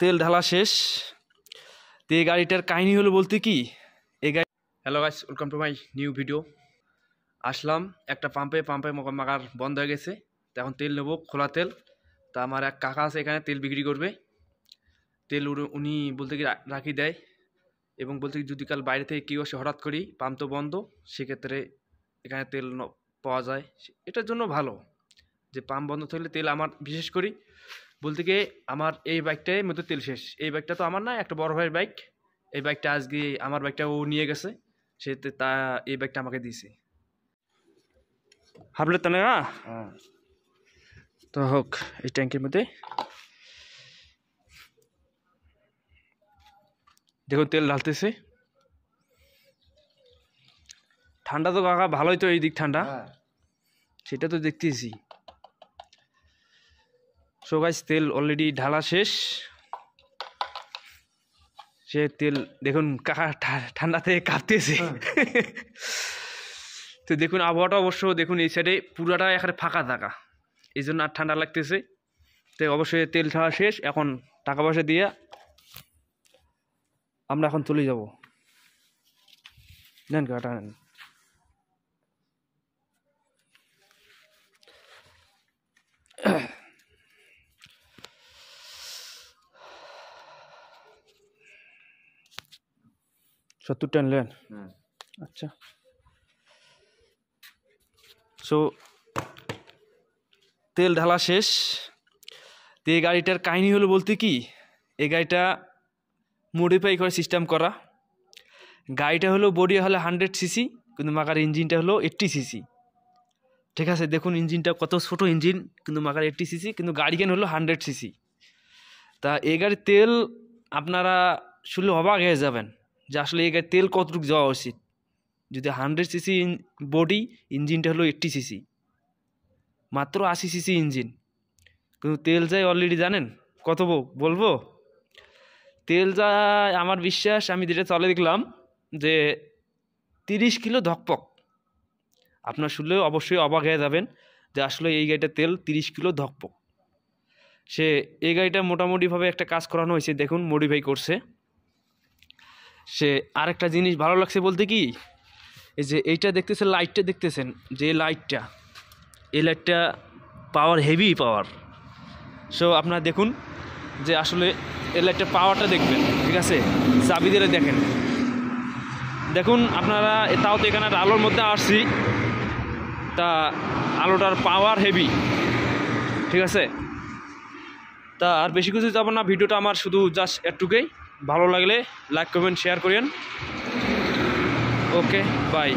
তেল ঢালা শেষ তো এই গাড়িটার কাহিনী হলো বলতে কি এই গাড়ি hello guys welcome to my new video আসলাম একটা পাম্পে পাম্পে মাকার বন্ধ হয়ে গেছে তো এখন তেল নেবো খোলা তেল তা আমার এক কাকা আছে এখানে তেল বিক্রি করবে তেল উনি বলতে কি রাখি দেয় এবং বলতে কি যদি কাল বাইরে থেকে কেউ আসে হঠাৎ করি পাম্প তো বন্ধ সেক্ষেত্রে এখানে তেল পাওয়া যায় এটার জন্য ভালো যে পাম্প বন্ধ থাকলে তেল আমার বিশেষ করি বলতে গিয়ে আমার এই বাইকটাই মধ্যে তেল শেষ এই বাইকটা তো আমার না একটা বড় ভাইয়ের বাইক এই বাইকটা আজকে আমার বাইকটা ও নিয়ে গেছে সে তা এই বাইকটা আমাকে দিয়েছে হাবলে তো না হ্যাঁ? হ্যাঁ। তো হোক এই ট্যাঙ্কের মধ্যে দেখুন তেল ঢালতেছে ঠান্ডা তো কাকা ভালোই তো এই দিক ঠান্ডা হ্যাঁ। সেটা তো দেখতেছি সো গাইস তেল অলরেডি ঢালা শেষ সে তেল দেখুন কাকা ঠান্ডাতে কাঁপতেছে হ্যাঁ। তো দেখুন আবহাওয়াটা অবশ্য দেখুন এই সাইডে পুরাটা এখানে ফাঁকা থাকা এই জন্য আর ঠান্ডা লাগতেছে তো অবশ্যই তেল ঢালা শেষ এখন টাকা পয়সা দিয়ে আমরা এখন চলে যাব নেন কাটা নেন সত্তরটা নিলেন আচ্ছা সো তেল ঢালা শেষ তো এই গাড়িটার কাহিনী হলো বলতে কি এই গাড়িটা মডিফাই করে সিস্টেম করা গাড়িটা হলো বডি হলে হান্ড্রেড সিসি কিন্তু মাকার ইঞ্জিনটা হলো এইট্টি সিসি ঠিক আছে দেখুন ইঞ্জিনটা কত ছোট ইঞ্জিন কিন্তু মাকার এইট্টি সিসি কিন্তু গাড়ি কেন হলো হান্ড্রেড সিসি তা এই গাড়ির তেল আপনারা শুনলে অবাক হয়ে যাবেন যে আসলে এই গাড়ির তেল কতটুকু যাওয়া উচিত যদি হান্ড্রেড সিসি বডি ইঞ্জিনটা হলো এইট্টি সিসি মাত্র আশি সিসি ইঞ্জিন কিন্তু তেল যায় অলরেডি জানেন কত বলবো তেল যায় আমার বিশ্বাস আমি যেটা চলে দেখলাম যে তিরিশ কিলো ধকপক আপনার শুনলে অবশ্যই অবাক হয়ে যাবেন যে আসলে এই গাড়িটা তেল তিরিশ কিলো ধকপক সে এই গাড়িটা মোটামুটিভাবে একটা কাজ করানো হয়েছে দেখুন মডিফাই করছে সে আরেকটা জিনিস ভালো লাগছে বলতে কি এই যে এইটা দেখতেছেন লাইটটা দেখতেছেন যে লাইটটা এই লাইটটা পাওয়ার হেভি পাওয়ার সো আপনারা দেখুন যে আসলে এই লাইটটা পাওয়ারটা দেখবেন ঠিক আছে চাবি দিলে দেখেন দেখুন আপনারা তাও তো এখানে আলোর মধ্যে আসছি তা আলোটার পাওয়ার হেভি ঠিক আছে তা আর বেশি কিছু যাবো না ভিডিওটা আমার শুধু জাস্ট এটুকুই ভালো লাগলে লাইক কমেন্ট শেয়ার করেন ওকে বাই